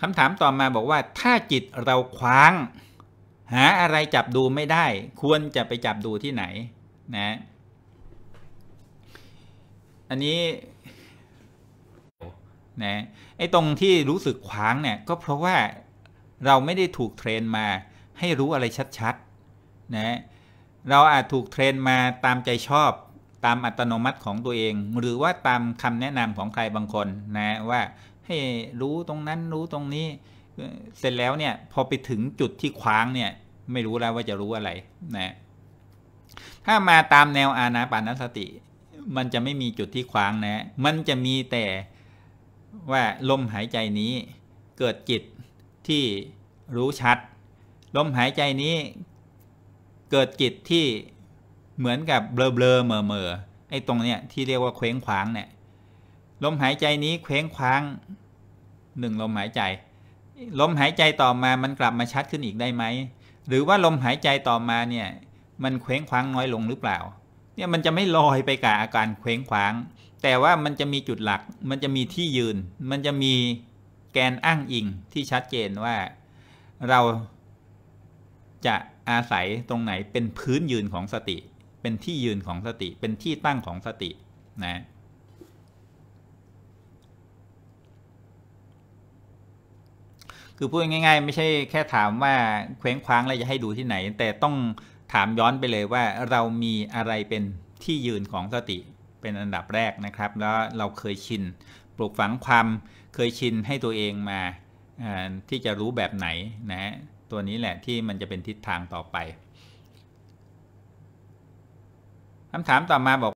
คำถามต่อมาบอกว่าถ้าจิตเราคว้างหาอะไรจับดูไม่ได้ ควรจะไปจับดูที่ไหนนะอันนี้นะไอ้ตรงที่รู้สึกคว้างเนี่ยก็เพราะว่าเราไม่ได้ถูกเทรนมาให้รู้อะไรชัดๆนะเราอาจถูกเทรนมาตามใจชอบตามอัตโนมัติของตัวเอง หรือว่าตามคำแนะนำของใครบางคนนะว่าให้รู้ตรงนั้นรู้ตรงนี้ เสร็จแล้วเนี่ยพอไปถึงจุดที่คว้างเนี่ยไม่รู้แล้วว่าจะรู้อะไรนะถ้ามาตามแนวอาณาปานสติ มันจะไม่มีจุดที่คว้างนะมันจะมีแต่ว่าลมหายใจนี้ เกิดจิตที่รู้ชัด ลมหายใจนี้ เกิด จิตที่เหมือนกับเบลอเบลอเมอเมอไอ้ตรงเนี้ยที่เรียกว่าเคว้งคว้างเนี่ยลมหายใจนี้เคว้งคว้างหนึ่งลมหายใจ ลมหายใจต่อมามันกลับมาชัดขึ้นอีกได้ไหม หรือว่าลมหายใจต่อมาเนี่ยมันเคว้งคว้างน้อยลงหรือเปล่า เนี่ยมันจะไม่ลอยไปกับอาการเคว้งคว้าง แต่ว่ามันจะมีจุดหลัก มันจะมีที่ยืน มันจะมีแกนอ้างอิงที่ชัดเจนว่า เราจะอาศัยตรงไหนเป็นพื้นยืนของสติ เป็นที่ยืนของสติเป็นที่ตั้งของสตินะคือพูดง่าย ๆ ไม่ใช่แค่ถามว่าเคว้งคว้าง แล้วจะให้ดูที่ไหน แต่ต้องถามย้อนไปเลยว่าเรามีอะไรเป็นที่ยืนของสติเป็นอันดับแรกนะครับ แล้วเราเคยชิน ปลูกฝังความเคยชินให้ตัวเองมาที่จะรู้แบบไหนนะะตัวนี้แหละ ที่มันจะเป็นทิศทางต่อไปคำถามต่อมาบอก